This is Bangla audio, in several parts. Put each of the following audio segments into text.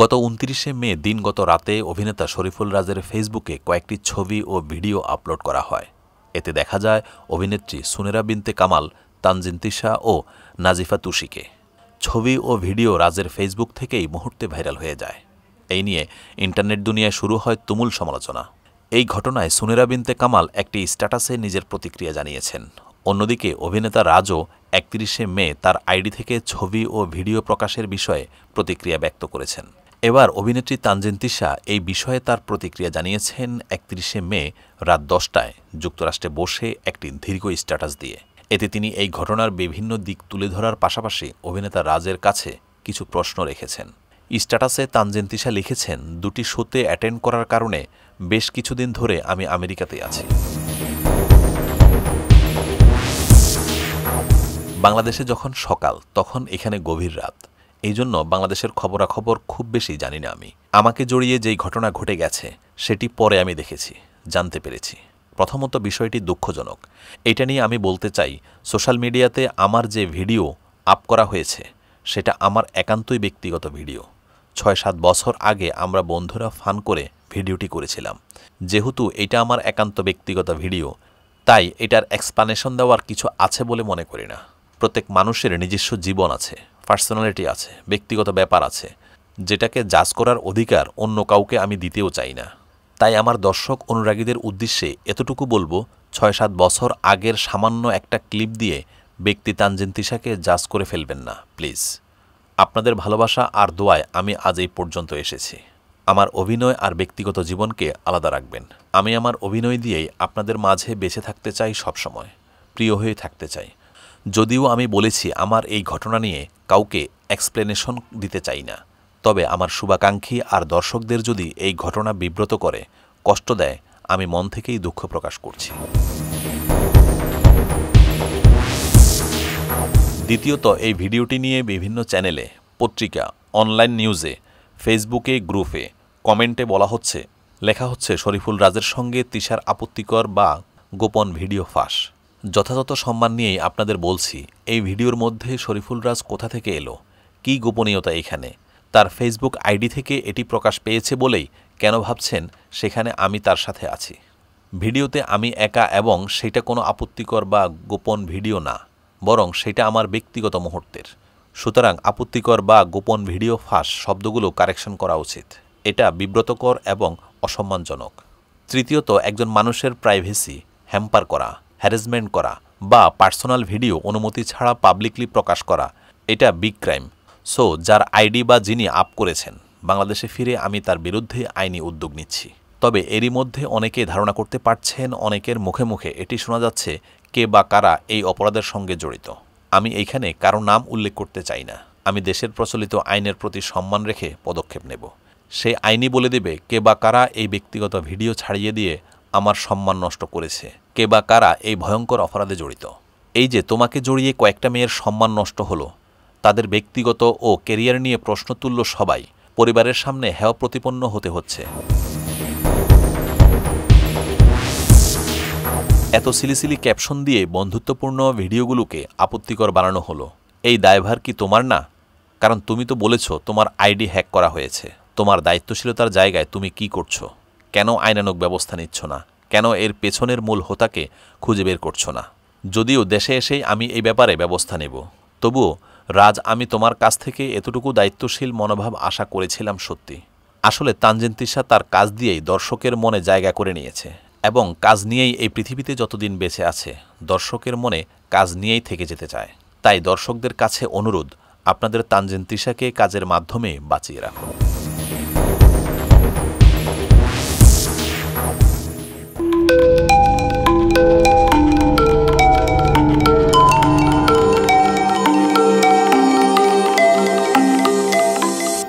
গত উনত্রিশে মে দিনগত রাতে অভিনেতা শরীফুল রাজের ফেসবুকে কয়েকটি ছবি ও ভিডিও আপলোড করা হয় এতে দেখা যায় অভিনেত্রী সুনেরা বিনতে কামাল তানজিন তিশা ও নাজিফা তুষিকে ছবি ও ভিডিও রাজের ফেসবুক থেকেই মুহূর্তে ভাইরাল হয়ে যায় এই নিয়ে ইন্টারনেট দুনিয়ায় শুরু হয় তুমুল সমালোচনা এই ঘটনায় সুনেরা বিনতে কামাল একটি স্ট্যাটাসে নিজের প্রতিক্রিয়া জানিয়েছেন অন্যদিকে অভিনেতা রাজও একত্রিশে মে তার আইডি থেকে ছবি ও ভিডিও প্রকাশের বিষয়ে প্রতিক্রিয়া ব্যক্ত করেছেন এবার অভিনেত্রী তানজিন তিশা এই বিষয়ে তার প্রতিক্রিয়া জানিয়েছেন একত্রিশে মে রাত দশটায় যুক্তরাষ্ট্রে বসে একটি দীর্ঘ স্ট্যাটাস দিয়ে এতে তিনি এই ঘটনার বিভিন্ন দিক তুলে ধরার পাশাপাশি অভিনেতা রাজের কাছে কিছু প্রশ্ন রেখেছেন স্ট্যাটাসে তানজিন তিশা লিখেছেন দুটি শোতে অ্যাটেন্ড করার কারণে বেশ কিছুদিন ধরে আমি আমেরিকাতে আছি বাংলাদেশে যখন সকাল তখন এখানে গভীর রাত এই জন্য বাংলাদেশের খবরাখবর খুব বেশি জানি না আমি আমাকে জড়িয়ে যেই ঘটনা ঘটে গেছে সেটি পরে আমি দেখেছি জানতে পেরেছি প্রথমত বিষয়টি দুঃখজনক এটা নিয়ে আমি বলতে চাই সোশ্যাল মিডিয়াতে আমার যে ভিডিও আপ করা হয়েছে সেটা আমার একান্তই ব্যক্তিগত ভিডিও ছয় সাত বছর আগে আমরা বন্ধুরা ফান করে ভিডিওটি করেছিলাম যেহেতু এটা আমার একান্ত ব্যক্তিগত ভিডিও তাই এটার এক্সপ্লানেশন দেওয়ার কিছু আছে বলে মনে করি না প্রত্যেক মানুষের নিজস্ব জীবন আছে পার্সোনালিটি আছে ব্যক্তিগত ব্যাপার আছে যেটাকে জাজ করার অধিকার অন্য কাউকে আমি দিতেও চাই না তাই আমার দর্শক অনুরাগীদের উদ্দেশ্যে এতটুকু বলবো ছয় সাত বছর আগের সামান্য একটা ক্লিপ দিয়ে ব্যক্তি তানজিন তিশাকে জাজ করে ফেলবেন না প্লিজ আপনাদের ভালোবাসা আর দোয়ায় আমি আজ এই পর্যন্ত এসেছি আমার অভিনয় আর ব্যক্তিগত জীবনকে আলাদা রাখবেন আমি আমার অভিনয় দিয়েই আপনাদের মাঝে বেঁচে থাকতে চাই সবসময় প্রিয় হয়ে থাকতে চাই যদিও আমি বলেছি আমার এই ঘটনা নিয়ে কাউকে এক্সপ্লেনেশন দিতে চাই না তবে আমার শুভাকাঙ্ক্ষী আর দর্শকদের যদি এই ঘটনা বিব্রত করে কষ্ট দেয় আমি মন থেকেই দুঃখ প্রকাশ করছি দ্বিতীয়ত এই ভিডিওটি নিয়ে বিভিন্ন চ্যানেলে পত্রিকা অনলাইন নিউজে ফেসবুকে গ্রুপে কমেন্টে বলা হচ্ছে লেখা হচ্ছে শরীফুল রাজের সঙ্গে তিশার আপত্তিকর বা গোপন ভিডিও ফাঁস যথাযথ সম্মান নিয়েই আপনাদের বলছি এই ভিডিওর মধ্যে শরীফুল রাজ কোথা থেকে এলো কি গোপনীয়তা এখানে তার ফেসবুক আইডি থেকে এটি প্রকাশ পেয়েছে বলেই কেন ভাবছেন সেখানে আমি তার সাথে আছি ভিডিওতে আমি একা এবং সেটা কোনো আপত্তিকর বা গোপন ভিডিও না বরং সেটা আমার ব্যক্তিগত মুহূর্তের সুতরাং আপত্তিকর বা গোপন ভিডিও ফাঁস শব্দগুলো কারেকশন করা উচিত এটা বিব্রতকর এবং অসম্মানজনক তৃতীয়ত একজন মানুষের প্রাইভেসি হ্যাম্পার করা হ্যারেসমেন্ট করা বা পার্সোনাল ভিডিও অনুমতি ছাড়া পাবলিকলি প্রকাশ করা এটা বিগ ক্রাইম সো যার আইডি বা যিনি আপ করেছেন বাংলাদেশে ফিরে আমি তার বিরুদ্ধে আইনি উদ্যোগ নিচ্ছি তবে এরই মধ্যে অনেকে ধারণা করতে পারছেন অনেকের মুখে মুখে এটি শোনা যাচ্ছে কে বা কারা এই অপরাধের সঙ্গে জড়িত আমি এইখানে কারো নাম উল্লেখ করতে চাই না আমি দেশের প্রচলিত আইনের প্রতি সম্মান রেখে পদক্ষেপ নেব সে আইনি বলে দেবে কে বা কারা এই ব্যক্তিগত ভিডিও ছাড়িয়ে দিয়ে আমার সম্মান নষ্ট করেছে কে বা কারা এই ভয়ঙ্কর অপরাধে জড়িত এই যে তোমাকে জড়িয়ে কয়েকটা মেয়ের সম্মান নষ্ট হলো তাদের ব্যক্তিগত ও কেরিয়ার নিয়ে প্রশ্ন তুলল সবাই পরিবারের সামনে হেয় প্রতিপন্ন হতে হচ্ছে এত সিলিসিলি ক্যাপশন দিয়ে বন্ধুত্বপূর্ণ ভিডিওগুলোকে আপত্তিকর বানানো হলো এই দায়ভার কি তোমার না কারণ তুমি তো বলেছ তোমার আইডি হ্যাক করা হয়েছে তোমার দায়িত্বশীলতার জায়গায় তুমি কি করছো কেন আইনানুক ব্যবস্থা নিচ্ছ না কেন এর পেছনের মূল হোতাকে খুঁজে বের করছ না যদিও দেশে এসেই আমি এই ব্যাপারে ব্যবস্থা নেব তবুও রাজ আমি তোমার কাছ থেকে এতটুকু দায়িত্বশীল মনোভাব আশা করেছিলাম সত্যি আসলে তানজিন তিসা তার কাজ দিয়েই দর্শকের মনে জায়গা করে নিয়েছে এবং কাজ নিয়েই এই পৃথিবীতে যতদিন বেঁচে আছে দর্শকের মনে কাজ নিয়েই থেকে যেতে চায় তাই দর্শকদের কাছে অনুরোধ আপনাদের তানজিন তিসাকে কাজের মাধ্যমে বাঁচিয়ে রাখুন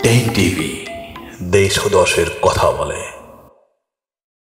টেন টিভি দেশ দশের কথা বলে